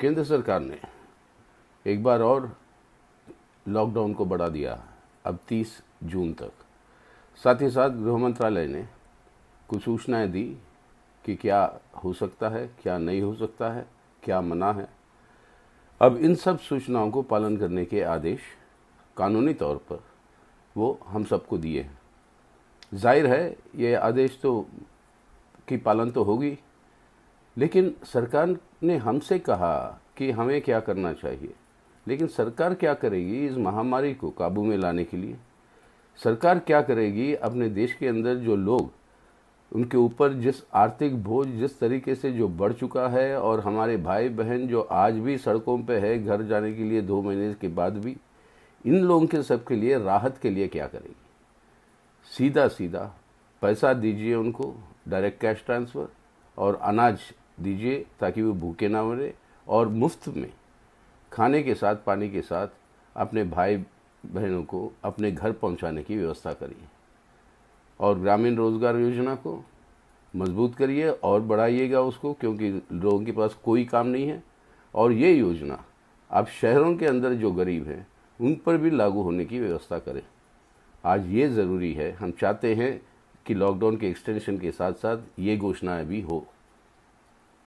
केंद्र सरकार ने एक बार और लॉकडाउन को बढ़ा दिया अब 30 जून तक साथ ही साथ गृह मंत्रालय ने कुछ सूचनाएं दी कि क्या हो सकता है क्या नहीं हो सकता है क्या मना है अब इन सब सूचनाओं को पालन करने के आदेश कानूनी तौर पर वो हम सबको दिए हैं जाहिर है ये आदेश तो की पालन तो होगी लेकिन सरकार ने हमसे कहा कि हमें क्या करना चाहिए लेकिन सरकार क्या करेगी इस महामारी को काबू में लाने के लिए सरकार क्या करेगी अपने देश के अंदर जो लोग उनके ऊपर जिस आर्थिक बोझ जिस तरीके से जो बढ़ चुका है और हमारे भाई बहन जो आज भी सड़कों पे है घर जाने के लिए दो महीने के बाद भी इन लोगों के सबके लिए राहत के लिए क्या करेगी सीधा सीधा पैसा दीजिए उनको डायरेक्ट कैश ट्रांसफ़र और अनाज दीजिए ताकि वो भूखे ना मरे और मुफ्त में खाने के साथ पानी के साथ अपने भाई बहनों को अपने घर पहुंचाने की व्यवस्था करिए और ग्रामीण रोजगार योजना को मजबूत करिए और बढ़ाइएगा उसको क्योंकि लोगों के पास कोई काम नहीं है और ये योजना आप शहरों के अंदर जो गरीब हैं उन पर भी लागू होने की व्यवस्था करें आज ये ज़रूरी है हम चाहते हैं कि लॉकडाउन के एक्सटेंशन के साथ साथ ये घोषणाएं भी हो